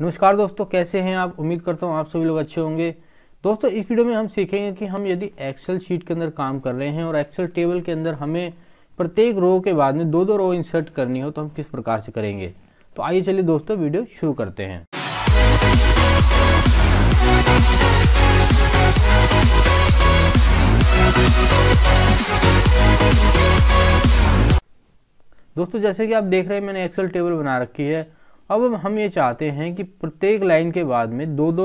नमस्कार दोस्तों कैसे हैं आप उम्मीद करता हूँ आप सभी लोग अच्छे होंगे दोस्तों इस वीडियो में हम सीखेंगे कि हम यदि एक्सेल शीट के अंदर काम कर रहे हैं और एक्सेल टेबल के अंदर हमें प्रत्येक रो के बाद में दो दो रो इंसर्ट करनी हो तो हम किस प्रकार से करेंगे तो आइए चलिए दोस्तों वीडियो शुरू करते हैं दोस्तों जैसे कि आप देख रहे हैं मैंने एक्सेल टेबल बना रखी है अब हम ये चाहते हैं कि प्रत्येक लाइन के बाद में दो दो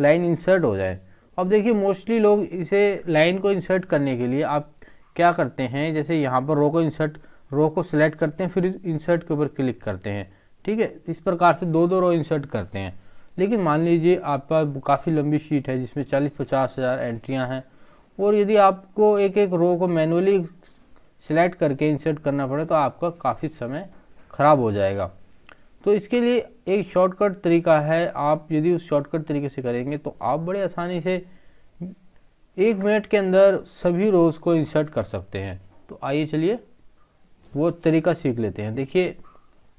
लाइन इंसर्ट हो जाए अब देखिए मोस्टली लोग इसे लाइन को इंसर्ट करने के लिए आप क्या करते हैं जैसे यहाँ पर रो को इंसर्ट रो को सिलेक्ट करते हैं फिर इंसर्ट के ऊपर क्लिक करते हैं ठीक है इस प्रकार से दो दो रो इंसर्ट करते हैं लेकिन मान लीजिए आपका काफ़ी लंबी शीट है जिसमें चालीस पचास हज़ार एंट्रियाँ हैं और यदि आपको एक एक रो को मैनुअली सिलेक्ट करके इंसर्ट करना पड़े तो आपका काफ़ी समय ख़राब हो जाएगा तो इसके लिए एक शॉर्टकट तरीका है आप यदि उस शॉर्टकट तरीके से करेंगे तो आप बड़े आसानी से एक मिनट के अंदर सभी रोज़ को इंसर्ट कर सकते हैं तो आइए चलिए वो तरीका सीख लेते हैं देखिए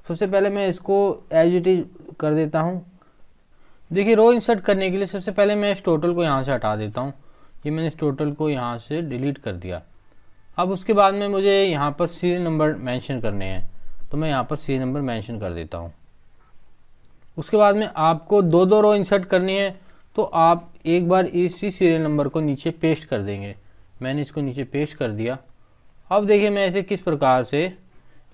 सबसे पहले मैं इसको एज इट इज कर देता हूँ देखिए रो इंसर्ट करने के लिए सबसे पहले मैं इस टोटल को यहाँ से हटा देता हूँ ये मैंने इस टोटल को यहाँ से डिलीट कर दिया अब उसके बाद में मुझे यहाँ पर सीरियल नंबर मेंशन करने हैं तो मैं यहाँ पर सीरियल नंबर मेंशन कर देता हूँ उसके बाद में आपको दो दो रो इंसर्ट करनी है तो आप एक बार इसी सीरियल नंबर को नीचे पेस्ट कर देंगे मैंने इसको नीचे पेस्ट कर दिया अब देखिए मैं इसे किस प्रकार से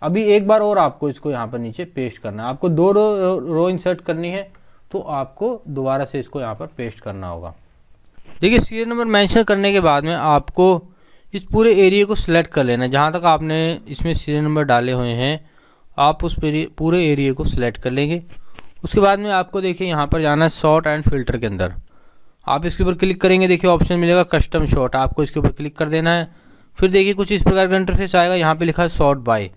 अभी एक बार और आपको इसको यहाँ पर नीचे पेस्ट करना है आपको दो रो रो, इंसर्ट करनी है तो आपको दोबारा से इसको यहाँ पर पेस्ट करना होगा देखिए सीरियल नंबर मेंशन करने के बाद में आपको इस पूरे एरिया को सिलेक्ट कर लेना जहाँ तक आपने इसमें सीरियल नंबर डाले हुए हैं आप उस पूरे एरिया को सिलेक्ट कर लेंगे उसके बाद में आपको देखिए यहाँ पर जाना है शॉर्ट एंड फिल्टर के अंदर आप इसके ऊपर क्लिक करेंगे देखिए ऑप्शन मिलेगा कस्टम शॉट आपको इसके ऊपर क्लिक कर देना है फिर देखिए कुछ इस प्रकार का इंटरफेस आएगा यहाँ पे लिखा है शॉर्ट बाय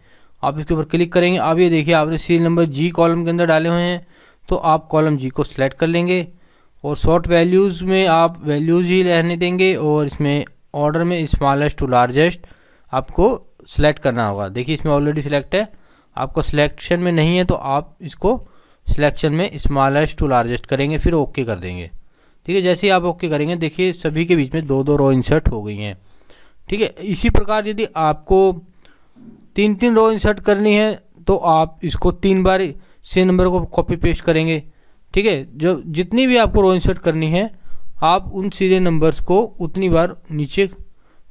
आप इसके ऊपर क्लिक करेंगे अब ये देखिए आपने सीरियल नंबर जी कॉलम के अंदर डाले हुए हैं तो आप कॉलम जी को सिलेक्ट कर लेंगे और शॉर्ट वैल्यूज़ में आप वैल्यूज़ ही रहने देंगे और इसमें ऑर्डर में स्मॉलेस्ट टू लार्जेस्ट आपको सिलेक्ट करना होगा देखिए इसमें ऑलरेडी सिलेक्ट है आपका सिलेक्शन में नहीं है तो आप इसको सिलेक्शन में स्मॉलेस्ट टू लार्जेस्ट करेंगे फिर ओके कर देंगे ठीक है जैसे ही आप ओके करेंगे देखिए सभी के बीच में दो दो रो इंसर्ट हो गई हैं ठीक है इसी प्रकार यदि आपको तीन तीन रो इंसर्ट करनी है तो आप इसको तीन बार से नंबर को कॉपी पेस्ट करेंगे ठीक है जो जितनी भी आपको रो इंसर्ट करनी है आप उन सीधे नंबर्स को उतनी बार नीचे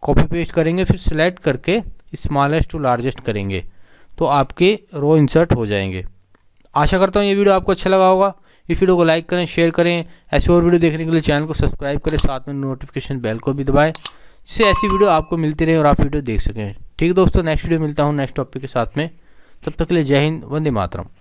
कॉपी पेस्ट करेंगे फिर सेलेक्ट करके स्मॉलेस्ट टू लार्जेस्ट करेंगे तो आपके रो इंसर्ट हो जाएंगे आशा करता हूँ ये वीडियो आपको अच्छा लगा होगा इस वीडियो को लाइक करें शेयर करें ऐसे और वीडियो देखने के लिए चैनल को सब्सक्राइब करें साथ में नोटिफिकेशन बेल को भी दबाएं जिससे ऐसी वीडियो आपको मिलती रहे और आप वीडियो देख सकें ठीक है दोस्तों नेक्स्ट वीडियो मिलता हूँ नेक्स्ट टॉपिक के साथ में तब तक के लिए जय हिंद वंदे मातरम